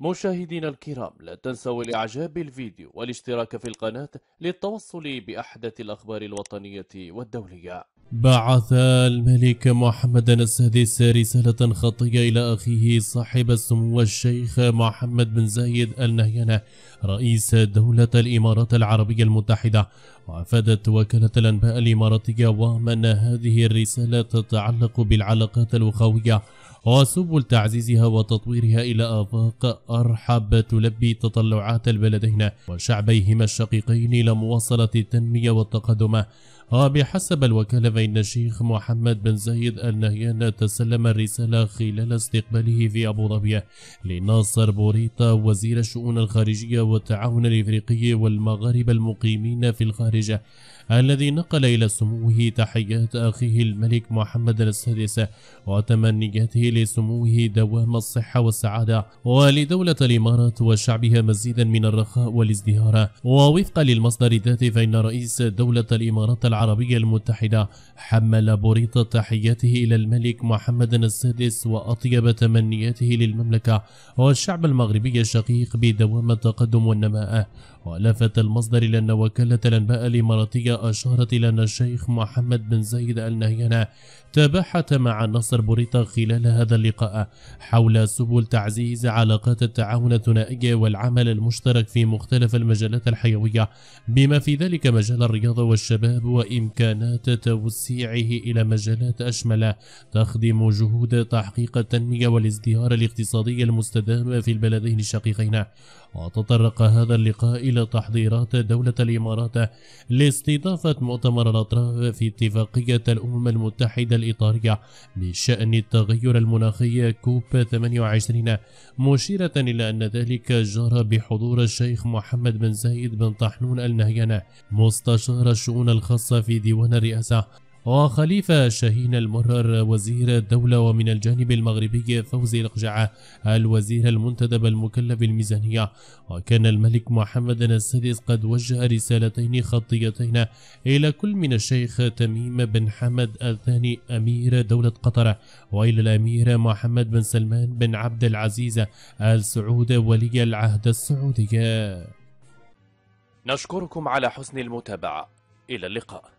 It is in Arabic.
مشاهدينا الكرام لا تنسوا الإعجاب بالفيديو والاشتراك في القناة للتوصل بأحدث الأخبار الوطنية والدولية بعث الملك محمد السادس رسالة خطية إلى أخيه صاحب السمو الشيخ محمد بن زايد آل رئيس دولة الإمارات العربية المتحدة وأفادت وكالة الأنباء الإماراتية ومن هذه الرسالة تتعلق بالعلاقات الأخوية وسبل تعزيزها وتطويرها إلى آفاق أرحب تلبي تطلعات البلدين وشعبيهما الشقيقين لمواصلة التنمية والتقدم وبحسب الوكالة فإن الشيخ محمد بن زايد النهيان تسلم الرسالة خلال استقباله في أبو ظبي لناصر بوريطة وزير الشؤون الخارجية والتعاون الإفريقي والمغاربة المقيمين في الخارج الذي نقل إلى سموه تحيات أخيه الملك محمد السادس وتمنياته لسموه دوام الصحة والسعادة ولدولة الإمارات وشعبها مزيدا من الرخاء والازدهار ووفقا للمصدر ذاته فإن رئيس دولة الإمارات العربية المتحدة حمل بريط تحياته إلى الملك محمد السادس وأطيب تمنياته للمملكة والشعب المغربي الشقيق بدوام التقدم والنماء ولفت المصدر إلى أن وكالة الأنباء الإماراتية أشارت إلى أن الشيخ محمد بن زايد آل نهيان تباحث مع نصر بوريطة خلال هذا اللقاء حول سبل تعزيز علاقات التعاون الثنائي والعمل المشترك في مختلف المجالات الحيوية بما في ذلك مجال الرياضة والشباب وإمكانات توسيعه إلى مجالات أشمل تخدم جهود تحقيق التنمية والازدهار الاقتصادي المستدام في البلدين الشقيقين وتطرق هذا اللقاء إلى تحضيرات دولة الإمارات لاستضافة مؤتمر الأطراف في اتفاقية الأمم المتحدة الإطارية بشأن التغير المناخية كوب 28 مشيرة إلى أن ذلك جرى بحضور الشيخ محمد بن زايد بن طحنون النهيان مستشار الشؤون الخاصة في ديوان الرئاسة وخليفة شاهين المرر وزير الدولة ومن الجانب المغربي فوزي القجعة الوزير المنتدب المكلف الميزانية وكان الملك محمد السادس قد وجه رسالتين خطيتين إلى كل من الشيخ تميم بن حمد الثاني أمير دولة قطر وإلى الأمير محمد بن سلمان بن عبد العزيز آل سعود ولي العهد السعودي نشكركم على حسن المتابعة إلى اللقاء